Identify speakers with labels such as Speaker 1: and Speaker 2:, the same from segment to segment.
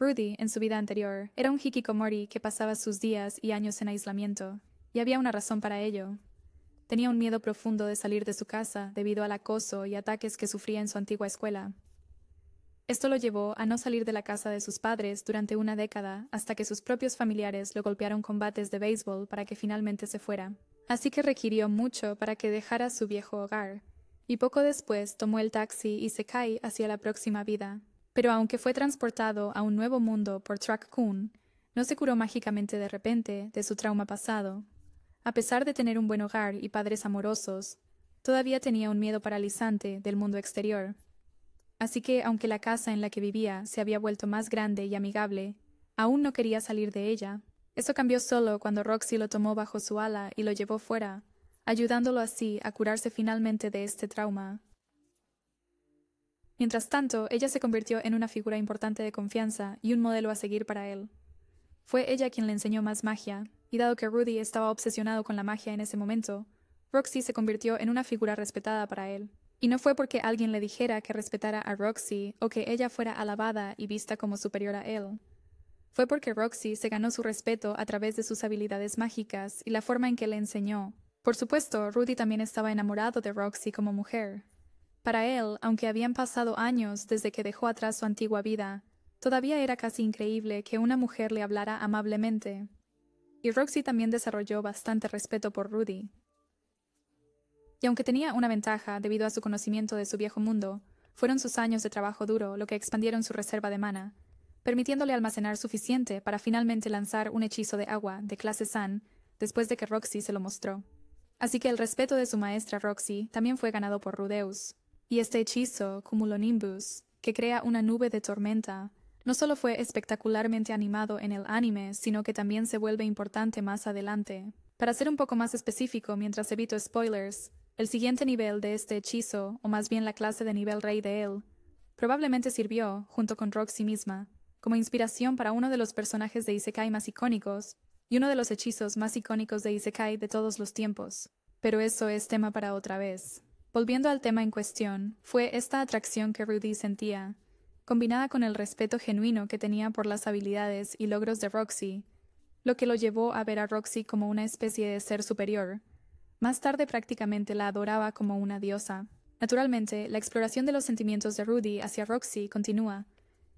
Speaker 1: Rudy, en su vida anterior, era un hikikomori que pasaba sus días y años en aislamiento, y había una razón para ello. Tenía un miedo profundo de salir de su casa debido al acoso y ataques que sufría en su antigua escuela. Esto lo llevó a no salir de la casa de sus padres durante una década hasta que sus propios familiares lo golpearon con bates de béisbol para que finalmente se fuera. Así que requirió mucho para que dejara su viejo hogar, y poco después tomó el taxi y se cae hacia la próxima vida, pero aunque fue transportado a un nuevo mundo por Track Kun, no se curó mágicamente de repente de su trauma pasado. A pesar de tener un buen hogar y padres amorosos, todavía tenía un miedo paralizante del mundo exterior. Así que, aunque la casa en la que vivía se había vuelto más grande y amigable, aún no quería salir de ella. Eso cambió solo cuando Roxy lo tomó bajo su ala y lo llevó fuera, ayudándolo así a curarse finalmente de este trauma. Mientras tanto, ella se convirtió en una figura importante de confianza y un modelo a seguir para él. Fue ella quien le enseñó más magia, y dado que Rudy estaba obsesionado con la magia en ese momento, Roxy se convirtió en una figura respetada para él. Y no fue porque alguien le dijera que respetara a Roxy o que ella fuera alabada y vista como superior a él. Fue porque Roxy se ganó su respeto a través de sus habilidades mágicas y la forma en que le enseñó. Por supuesto, Rudy también estaba enamorado de Roxy como mujer, para él, aunque habían pasado años desde que dejó atrás su antigua vida, todavía era casi increíble que una mujer le hablara amablemente. Y Roxy también desarrolló bastante respeto por Rudy. Y aunque tenía una ventaja debido a su conocimiento de su viejo mundo, fueron sus años de trabajo duro lo que expandieron su reserva de mana, permitiéndole almacenar suficiente para finalmente lanzar un hechizo de agua de clase San después de que Roxy se lo mostró. Así que el respeto de su maestra Roxy también fue ganado por Rudeus, y este hechizo, Cumulonimbus, que crea una nube de tormenta, no solo fue espectacularmente animado en el anime, sino que también se vuelve importante más adelante. Para ser un poco más específico mientras evito spoilers, el siguiente nivel de este hechizo, o más bien la clase de nivel rey de él, probablemente sirvió, junto con Roxy misma, como inspiración para uno de los personajes de Isekai más icónicos y uno de los hechizos más icónicos de Isekai de todos los tiempos. Pero eso es tema para otra vez. Volviendo al tema en cuestión, fue esta atracción que Rudy sentía, combinada con el respeto genuino que tenía por las habilidades y logros de Roxy, lo que lo llevó a ver a Roxy como una especie de ser superior. Más tarde prácticamente la adoraba como una diosa. Naturalmente, la exploración de los sentimientos de Rudy hacia Roxy continúa,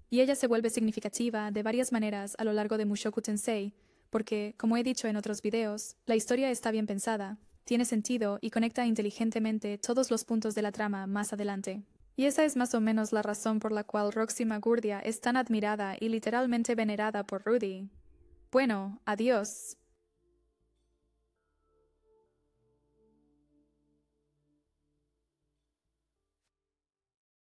Speaker 1: y ella se vuelve significativa de varias maneras a lo largo de Mushoku Tensei, porque, como he dicho en otros videos, la historia está bien pensada, tiene sentido y conecta inteligentemente todos los puntos de la trama más adelante. Y esa es más o menos la razón por la cual Roxy Magurdia es tan admirada y literalmente venerada por Rudy. Bueno, adiós.